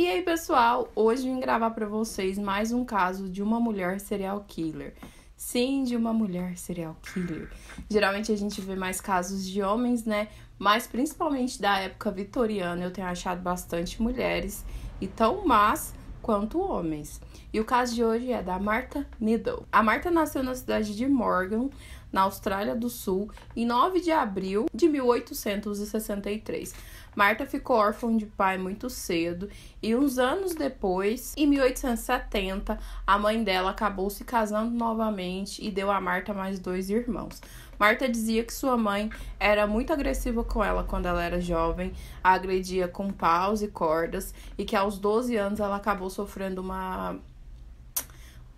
E aí, pessoal, hoje vim gravar para vocês mais um caso de uma mulher serial killer. Sim, de uma mulher serial killer. Geralmente a gente vê mais casos de homens, né? Mas principalmente da época vitoriana, eu tenho achado bastante mulheres e tão más quanto homens. E o caso de hoje é da Marta Needle. A Marta nasceu na cidade de Morgan, na Austrália do Sul, em 9 de abril de 1863. Marta ficou órfã de pai muito cedo e uns anos depois, em 1870, a mãe dela acabou se casando novamente e deu a Marta mais dois irmãos. Marta dizia que sua mãe era muito agressiva com ela quando ela era jovem, a agredia com paus e cordas e que aos 12 anos ela acabou sofrendo uma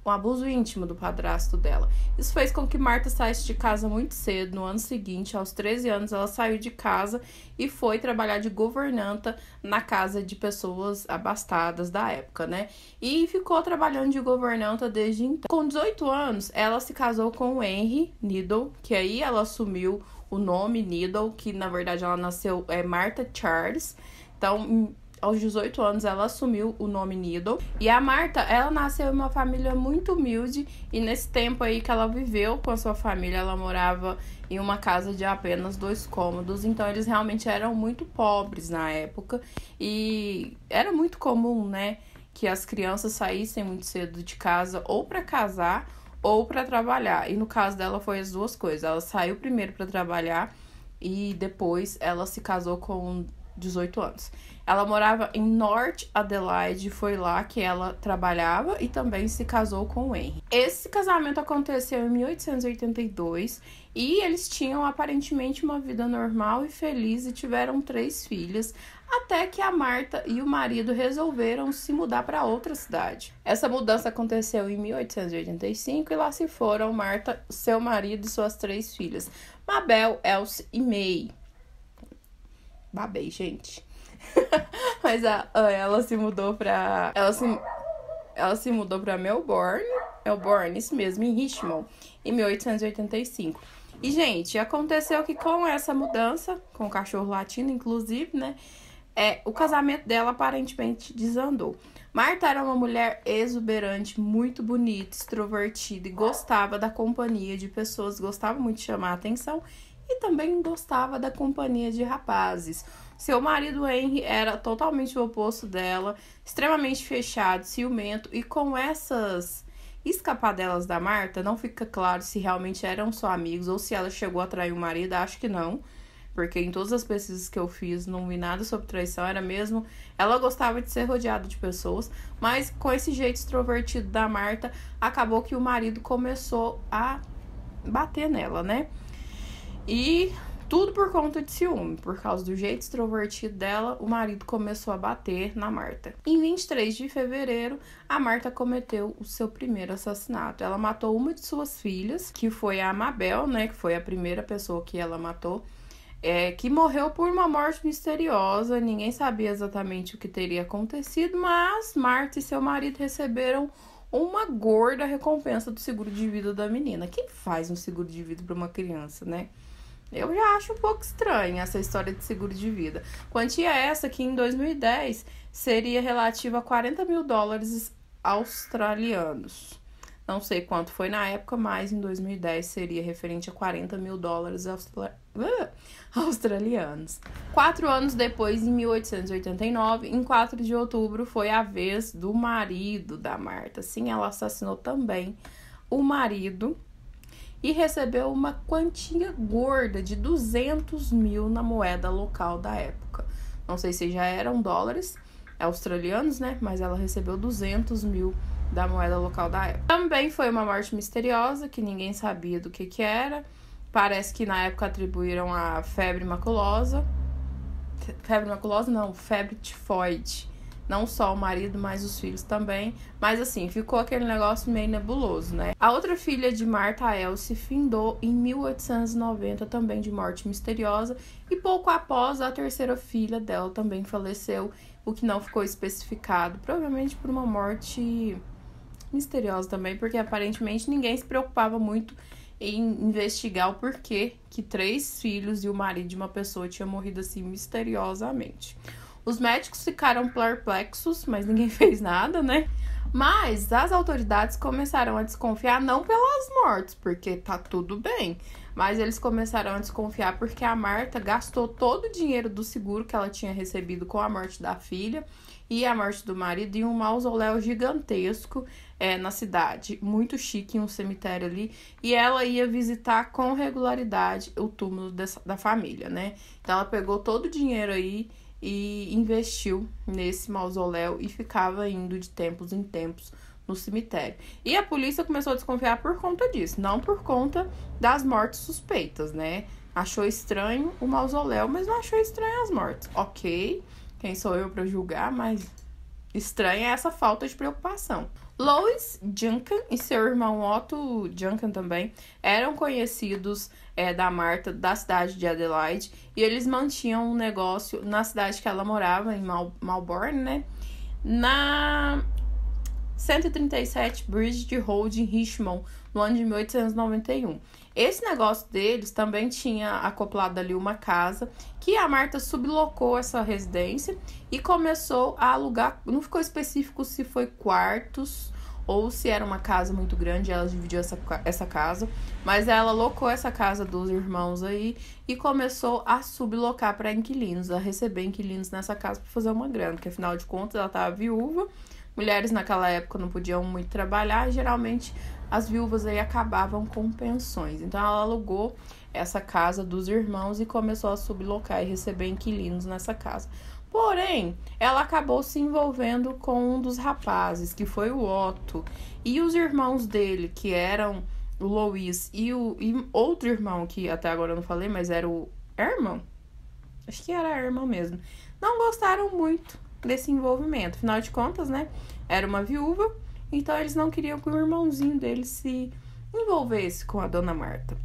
um abuso íntimo do padrasto dela. Isso fez com que Marta saísse de casa muito cedo. No ano seguinte, aos 13 anos, ela saiu de casa e foi trabalhar de governanta na casa de pessoas abastadas da época, né? E ficou trabalhando de governanta desde então. Com 18 anos, ela se casou com o Henry Needle, que aí ela assumiu o nome Needle, que na verdade ela nasceu é Marta Charles. Então, aos 18 anos ela assumiu o nome Needle. E a Marta, ela nasceu em uma família muito humilde e nesse tempo aí que ela viveu com a sua família, ela morava em uma casa de apenas dois cômodos, então eles realmente eram muito pobres na época e era muito comum, né, que as crianças saíssem muito cedo de casa ou para casar ou para trabalhar. E no caso dela foi as duas coisas. Ela saiu primeiro para trabalhar e depois ela se casou com 18 anos. Ela morava em North Adelaide, foi lá que ela trabalhava e também se casou com o Henry. Esse casamento aconteceu em 1882 e eles tinham aparentemente uma vida normal e feliz e tiveram três filhas, até que a Marta e o marido resolveram se mudar para outra cidade. Essa mudança aconteceu em 1885 e lá se foram Marta, seu marido e suas três filhas, Mabel, Elsie e May. Babei, gente. Mas a, ela se mudou pra. Ela se, ela se mudou pra Melbourne. Melbourne, isso mesmo, em Richmond, em 1885. E, gente, aconteceu que com essa mudança, com o cachorro latino, inclusive, né? É, o casamento dela aparentemente desandou. Marta era uma mulher exuberante, muito bonita, extrovertida e gostava da companhia de pessoas, gostava muito de chamar a atenção e também gostava da companhia de rapazes. Seu marido Henry era totalmente o oposto dela, extremamente fechado, ciumento, e com essas escapadelas da Marta, não fica claro se realmente eram só amigos ou se ela chegou a trair o marido, acho que não. Porque em todas as pesquisas que eu fiz, não vi nada sobre traição, era mesmo. Ela gostava de ser rodeada de pessoas, mas com esse jeito extrovertido da Marta, acabou que o marido começou a bater nela, né? E tudo por conta de ciúme. Por causa do jeito extrovertido dela, o marido começou a bater na Marta. Em 23 de fevereiro, a Marta cometeu o seu primeiro assassinato. Ela matou uma de suas filhas, que foi a Amabel, né? Que foi a primeira pessoa que ela matou. É, que morreu por uma morte misteriosa. Ninguém sabia exatamente o que teria acontecido, mas Marta e seu marido receberam uma gorda recompensa do seguro de vida da menina. Quem faz um seguro de vida para uma criança, né? Eu já acho um pouco estranha essa história de seguro de vida. Quantia é essa que em 2010 seria relativa a 40 mil dólares australianos. Não sei quanto foi na época, mas em 2010 seria referente a 40 mil dólares ah, australianos. Quatro anos depois, em 1889, em 4 de outubro, foi a vez do marido da Marta. Sim, ela assassinou também o marido e recebeu uma quantia gorda de 200 mil na moeda local da época. Não sei se já eram dólares australianos, né? Mas ela recebeu 200 mil da moeda local da época. Também foi uma morte misteriosa que ninguém sabia do que, que era. Parece que na época atribuíram a febre maculosa. Febre maculosa? Não, febre tifoide não só o marido, mas os filhos também. Mas assim, ficou aquele negócio meio nebuloso, né? A outra filha de Marta Elsie findou em 1890 também de morte misteriosa e pouco após a terceira filha dela também faleceu, o que não ficou especificado, provavelmente por uma morte misteriosa também, porque aparentemente ninguém se preocupava muito em investigar o porquê que três filhos e o marido de uma pessoa tinha morrido assim misteriosamente. Os médicos ficaram perplexos, mas ninguém fez nada, né? Mas as autoridades começaram a desconfiar não pelas mortes, porque tá tudo bem, mas eles começaram a desconfiar porque a Marta gastou todo o dinheiro do seguro que ela tinha recebido com a morte da filha e a morte do marido em um mausoléu gigantesco é, na cidade, muito chique, em um cemitério ali. E ela ia visitar com regularidade o túmulo dessa, da família, né? Então ela pegou todo o dinheiro aí e investiu nesse mausoléu e ficava indo de tempos em tempos no cemitério. E a polícia começou a desconfiar por conta disso, não por conta das mortes suspeitas, né? Achou estranho o mausoléu, mas não achou estranho as mortes. Ok, quem sou eu para julgar, mas estranha é essa falta de preocupação. Louis Duncan e seu irmão Otto Duncan também eram conhecidos é, da Marta da cidade de Adelaide e eles mantinham um negócio na cidade que ela morava, em Mal né? Na 137 Bridge de Road em Richmond, no ano de 1891. Esse negócio deles também tinha acoplado ali uma casa que a Marta sublocou essa residência e começou a alugar. Não ficou específico se foi quartos ou se era uma casa muito grande, ela dividiu essa, essa casa, mas ela locou essa casa dos irmãos aí e começou a sublocar para inquilinos, a receber inquilinos nessa casa para fazer uma grana, porque afinal de contas ela estava viúva mulheres naquela época não podiam muito trabalhar, geralmente as viúvas aí acabavam com pensões. Então ela alugou essa casa dos irmãos e começou a sublocar e receber inquilinos nessa casa. Porém, ela acabou se envolvendo com um dos rapazes, que foi o Otto, e os irmãos dele, que eram o Louis e o e outro irmão que até agora eu não falei, mas era o Herman. É Acho que era Herman mesmo. Não gostaram muito desse envolvimento. Afinal de contas, né? Era uma viúva, então eles não queriam que o irmãozinho dele se envolvesse com a dona Marta.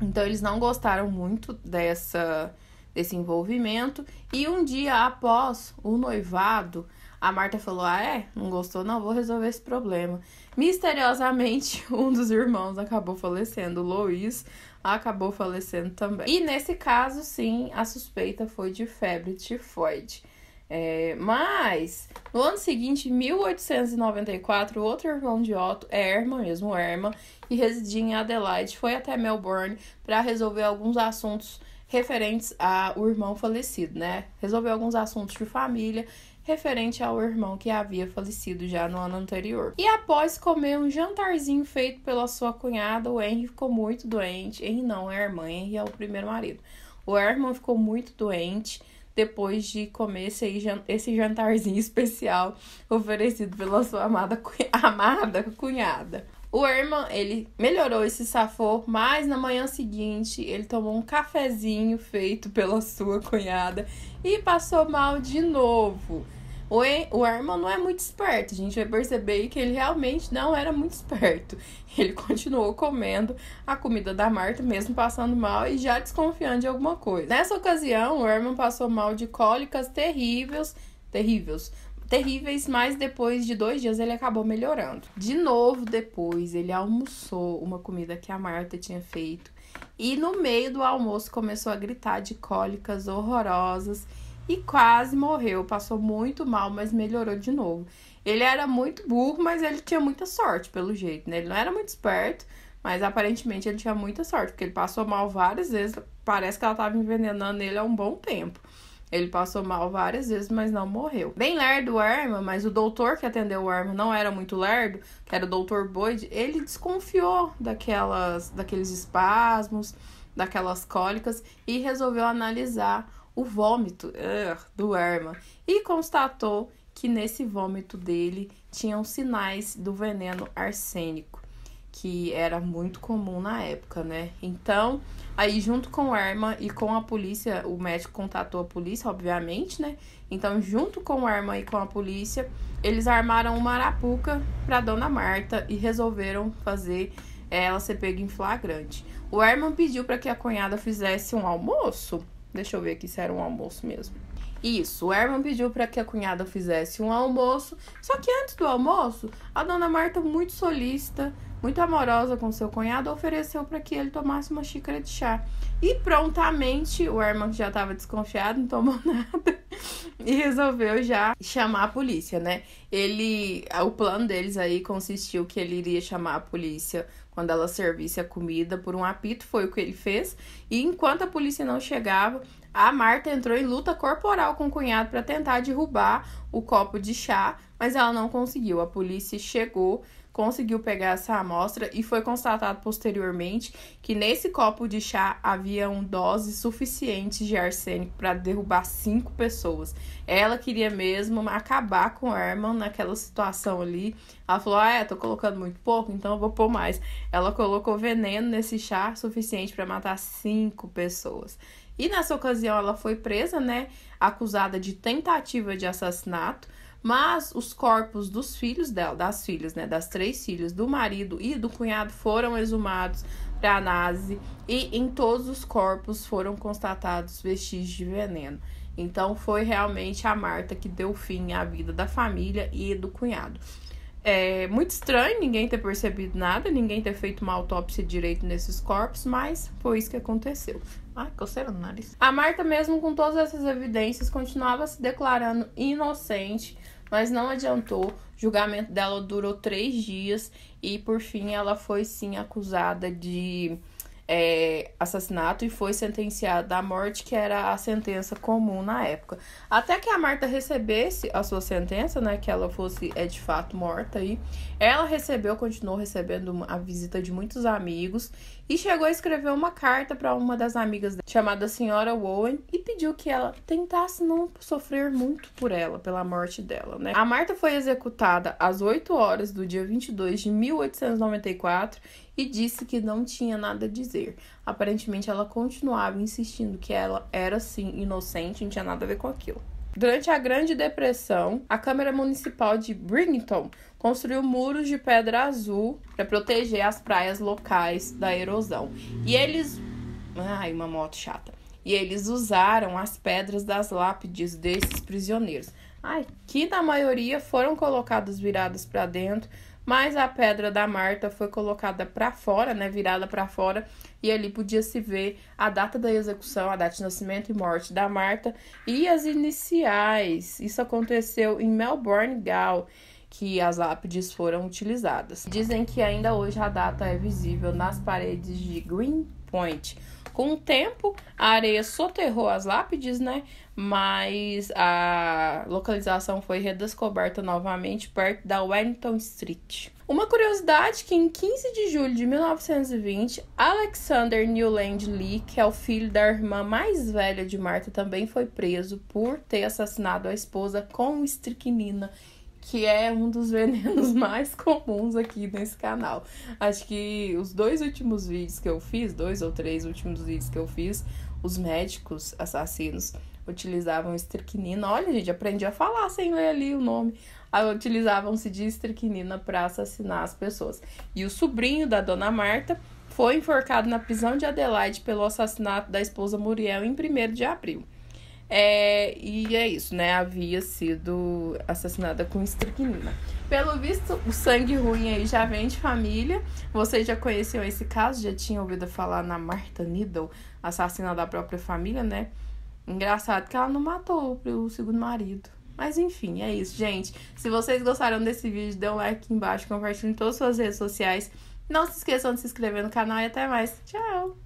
Então eles não gostaram muito dessa desse envolvimento e um dia após o noivado, a Marta falou: "Ah, é, não gostou, não vou resolver esse problema". Misteriosamente, um dos irmãos acabou falecendo, o Luiz acabou falecendo também. E nesse caso, sim, a suspeita foi de febre tifoide. É, mas, no ano seguinte, 1894, outro irmão de Otto, Erma, mesmo Erma, que residia em Adelaide, foi até Melbourne para resolver alguns assuntos referentes ao irmão falecido, né? Resolveu alguns assuntos de família referente ao irmão que havia falecido já no ano anterior. E após comer um jantarzinho feito pela sua cunhada, o Henry ficou muito doente. Henry não é a irmã, Henry é o primeiro marido. O Herman ficou muito doente depois de comer esse jantarzinho especial oferecido pela sua amada, amada cunhada. O Herman, ele melhorou esse se mas na manhã seguinte ele tomou um cafezinho feito pela sua cunhada e passou mal de novo o Herman não é muito esperto. A gente vai perceber que ele realmente não era muito esperto. Ele continuou comendo a comida da Marta, mesmo passando mal e já desconfiando de alguma coisa. Nessa ocasião, o Herman passou mal de cólicas terríveis, terríveis, terríveis, mas depois de dois dias ele acabou melhorando. De novo, depois ele almoçou uma comida que a Marta tinha feito e no meio do almoço começou a gritar de cólicas horrorosas e quase morreu. Passou muito mal, mas melhorou de novo. Ele era muito burro, mas ele tinha muita sorte, pelo jeito, né? Ele não era muito esperto, mas aparentemente ele tinha muita sorte, porque ele passou mal várias vezes. Parece que ela estava envenenando ele há um bom tempo. Ele passou mal várias vezes, mas não morreu. Bem lerdo o Erma, mas o doutor que atendeu o arma não era muito lerdo, que era o doutor Boyd, ele desconfiou daquelas, daqueles espasmos, daquelas cólicas e resolveu analisar o vômito uh, do Herman e constatou que nesse vômito dele tinham sinais do veneno arsênico, que era muito comum na época, né? Então, aí junto com o Herman e com a polícia, o médico contatou a polícia, obviamente, né? Então, junto com o Herman e com a polícia, eles armaram uma arapuca para dona Marta e resolveram fazer eh, ela ser pega em flagrante. O Herman pediu para que a cunhada fizesse um almoço Deixa eu ver aqui se era um almoço mesmo. Isso, o Herman pediu para que a cunhada fizesse um almoço. Só que antes do almoço, a dona Marta, muito solícita, muito amorosa com seu cunhado, ofereceu para que ele tomasse uma xícara de chá. E prontamente o Herman, já estava desconfiado, não tomou nada e resolveu já chamar a polícia, né? Ele, o plano deles aí consistiu que ele iria chamar a polícia quando ela servisse a comida por um apito, foi o que ele fez. E enquanto a polícia não chegava, a Marta entrou em luta corporal com o cunhado para tentar derrubar o copo de chá, mas ela não conseguiu. A polícia chegou, conseguiu pegar essa amostra e foi constatado posteriormente que nesse copo de chá havia um dose suficiente de arsênico para derrubar cinco pessoas. Ela queria mesmo acabar com Herman naquela situação ali. Ela falou: Ah, é, tô colocando muito pouco, então eu vou pôr mais. Ela colocou veneno nesse chá suficiente para matar cinco pessoas. E nessa ocasião ela foi presa, né? Acusada de tentativa de assassinato mas os corpos dos filhos dela, das filhas, né, das três filhas, do marido e do cunhado foram exumados para análise e em todos os corpos foram constatados vestígios de veneno. Então foi realmente a Marta que deu fim à vida da família e do cunhado. É muito estranho ninguém ter percebido nada, ninguém ter feito uma autópsia direito nesses corpos, mas foi isso que aconteceu. Ai, coceira no nariz. A Marta, mesmo com todas essas evidências, continuava se declarando inocente mas não adiantou. O julgamento dela durou três dias e, por fim, ela foi sim acusada de é, assassinato e foi sentenciada à morte, que era a sentença comum na época. Até que a Marta recebesse a sua sentença, né, que ela fosse é de fato morta aí, ela recebeu, continuou recebendo a visita de muitos amigos e chegou a escrever uma carta para uma das amigas chamada Senhora Owen, e pediu que ela tentasse não sofrer muito por ela, pela morte dela, né? A Marta foi executada às 8 horas do dia 22 de 1894 e disse que não tinha nada a dizer. Aparentemente, ela continuava insistindo que ela era sim inocente, não tinha nada a ver com aquilo. Durante a Grande Depressão, a Câmara Municipal de Brington construiu muros de pedra azul para proteger as praias locais da erosão. E eles. Ai, uma moto chata. E eles usaram as pedras das lápides desses prisioneiros. Ai, que na maioria foram colocadas viradas para dentro, mas a pedra da Marta foi colocada para fora, né, virada para fora, e ali podia se ver a data da execução, a data de nascimento e morte da Marta e as iniciais. Isso aconteceu em Melbourne, Gal que as lápides foram utilizadas. Dizem que ainda hoje a data é visível nas paredes de Greenpoint. Com o tempo, a areia soterrou as lápides, né? Mas a localização foi redescoberta novamente perto da Wellington Street. Uma curiosidade que em 15 de julho de 1920, Alexander Newland Lee, que é o filho da irmã mais velha de Marta, também foi preso por ter assassinado a esposa com estricnina que é um dos venenos mais comuns aqui nesse canal. Acho que os dois últimos vídeos que eu fiz, dois ou três últimos vídeos que eu fiz, os médicos assassinos utilizavam estricnina. Olha, gente, aprendi a falar sem ler ali o nome. Ah, utilizavam-se de estricnina para assassinar as pessoas. E o sobrinho da dona Marta foi enforcado na prisão de Adelaide pelo assassinato da esposa Muriel em 1 de abril. É, e é isso, né? Havia sido assassinada com estricnina. Pelo visto, o sangue ruim aí já vem de família. Vocês já conheciam esse caso, já tinham ouvido falar na Martha Needle, assassina da própria família, né? Engraçado que ela não matou o segundo marido. Mas enfim, é isso, gente. Se vocês gostaram desse vídeo, dê um like aqui embaixo, compartilhe em todas as suas redes sociais. Não se esqueçam de se inscrever no canal e até mais. Tchau!